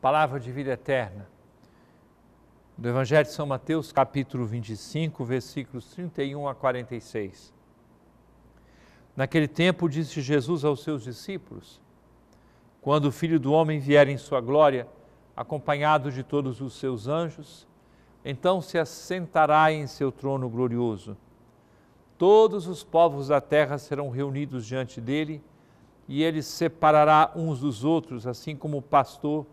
palavra de vida eterna. Do Evangelho de São Mateus, capítulo 25, versículos 31 a 46. Naquele tempo disse Jesus aos seus discípulos: Quando o Filho do Homem vier em sua glória, acompanhado de todos os seus anjos, então se assentará em seu trono glorioso. Todos os povos da terra serão reunidos diante dele, e ele separará uns dos outros, assim como o pastor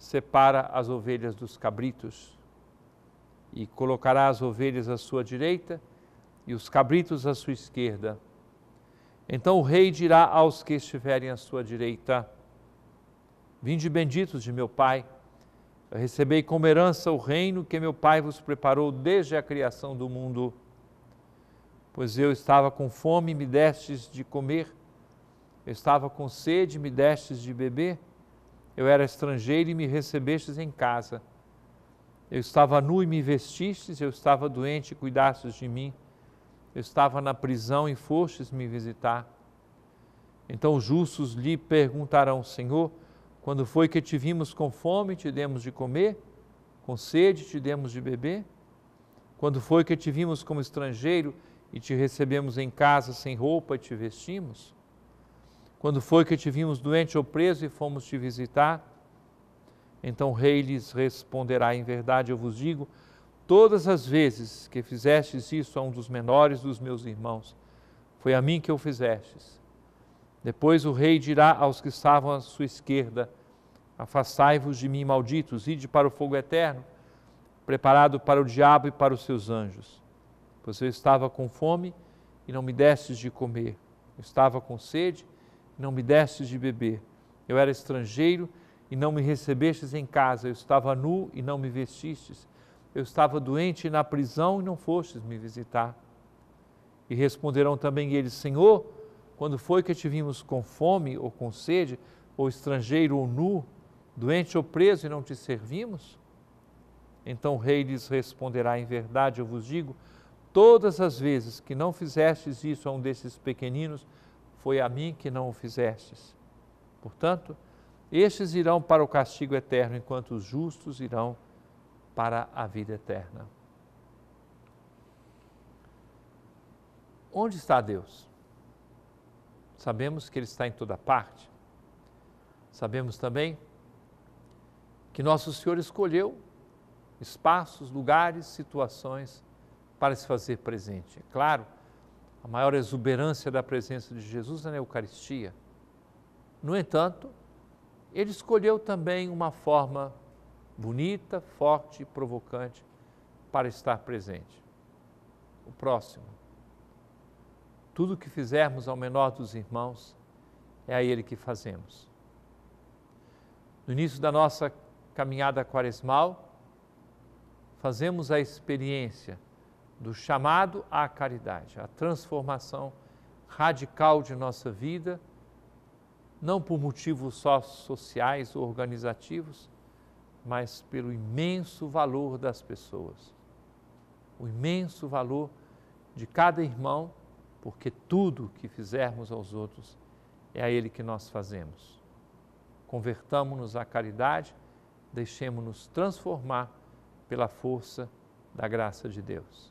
separa as ovelhas dos cabritos e colocará as ovelhas à sua direita e os cabritos à sua esquerda. Então o rei dirá aos que estiverem à sua direita: Vinde benditos de meu pai, recebei como herança o reino que meu pai vos preparou desde a criação do mundo. Pois eu estava com fome, e me destes de comer, eu estava com sede, e me destes de beber eu era estrangeiro e me recebestes em casa. Eu estava nu e me vestistes, eu estava doente e cuidastes de mim. Eu estava na prisão e fostes me visitar. Então os justos lhe perguntarão: Senhor, quando foi que te vimos com fome, te demos de comer? Com sede, te demos de beber? Quando foi que te vimos como estrangeiro e te recebemos em casa sem roupa e te vestimos? Quando foi que te vimos doente ou preso e fomos te visitar? Então o rei lhes responderá: Em verdade eu vos digo, todas as vezes que fizestes isso a um dos menores dos meus irmãos, foi a mim que o fizestes. Depois o rei dirá aos que estavam à sua esquerda: Afastai-vos de mim, malditos, ide para o fogo eterno, preparado para o diabo e para os seus anjos. Pois eu estava com fome e não me destes de comer, eu estava com sede e não me destes de beber. Eu era estrangeiro e não me recebestes em casa. Eu estava nu e não me vestistes. Eu estava doente na prisão e não fostes me visitar. E responderão também eles: Senhor, quando foi que te vimos com fome ou com sede, ou estrangeiro ou nu, doente ou preso e não te servimos? Então o rei lhes responderá: Em verdade eu vos digo, todas as vezes que não fizestes isso a um desses pequeninos, foi a mim que não o fizestes. Portanto, estes irão para o castigo eterno, enquanto os justos irão para a vida eterna. Onde está Deus? Sabemos que Ele está em toda parte. Sabemos também que Nosso Senhor escolheu espaços, lugares, situações para se fazer presente. É claro a maior exuberância da presença de Jesus é na Eucaristia. No entanto, ele escolheu também uma forma bonita, forte e provocante para estar presente. O próximo. Tudo que fizermos ao menor dos irmãos é a ele que fazemos. No início da nossa caminhada quaresmal, fazemos a experiência do chamado à caridade, à transformação radical de nossa vida, não por motivos só sociais ou organizativos, mas pelo imenso valor das pessoas, o imenso valor de cada irmão, porque tudo que fizermos aos outros é a Ele que nós fazemos. Convertamos-nos à caridade, deixemos-nos transformar pela força da graça de Deus